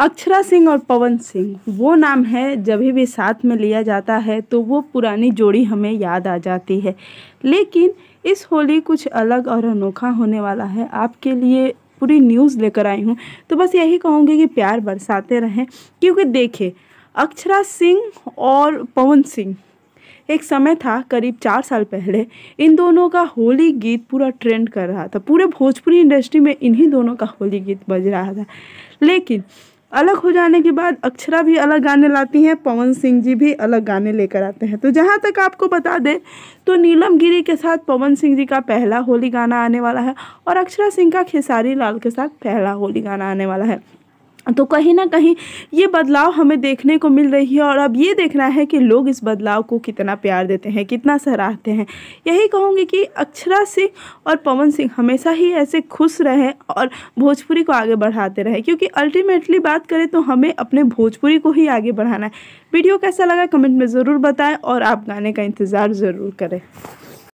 अक्षरा सिंह और पवन सिंह वो नाम है जब भी साथ में लिया जाता है तो वो पुरानी जोड़ी हमें याद आ जाती है लेकिन इस होली कुछ अलग और अनोखा होने वाला है आपके लिए पूरी न्यूज़ लेकर आई हूँ तो बस यही कहूँगी कि प्यार बरसाते रहें क्योंकि देखें अक्षरा सिंह और पवन सिंह एक समय था करीब चार साल पहले इन दोनों का होली गीत पूरा ट्रेंड कर रहा था पूरे भोजपुरी इंडस्ट्री में इन्हीं दोनों का होली गीत बज रहा था लेकिन अलग हो जाने के बाद अक्षरा भी अलग गाने लाती हैं पवन सिंह जी भी अलग गाने लेकर आते हैं तो जहाँ तक आपको बता दें तो नीलम गिरी के साथ पवन सिंह जी का पहला होली गाना आने वाला है और अक्षरा सिंह का खेसारी लाल के साथ पहला होली गाना आने वाला है तो कहीं ना कहीं ये बदलाव हमें देखने को मिल रही है और अब ये देखना है कि लोग इस बदलाव को कितना प्यार देते हैं कितना सराहते हैं यही कहूँगी कि अक्षरा सिंह और पवन सिंह हमेशा ही ऐसे खुश रहें और भोजपुरी को आगे बढ़ाते रहें क्योंकि अल्टीमेटली बात करें तो हमें अपने भोजपुरी को ही आगे बढ़ाना है वीडियो कैसा लगा कमेंट में ज़रूर बताएँ और आप गाने का इंतज़ार ज़रूर करें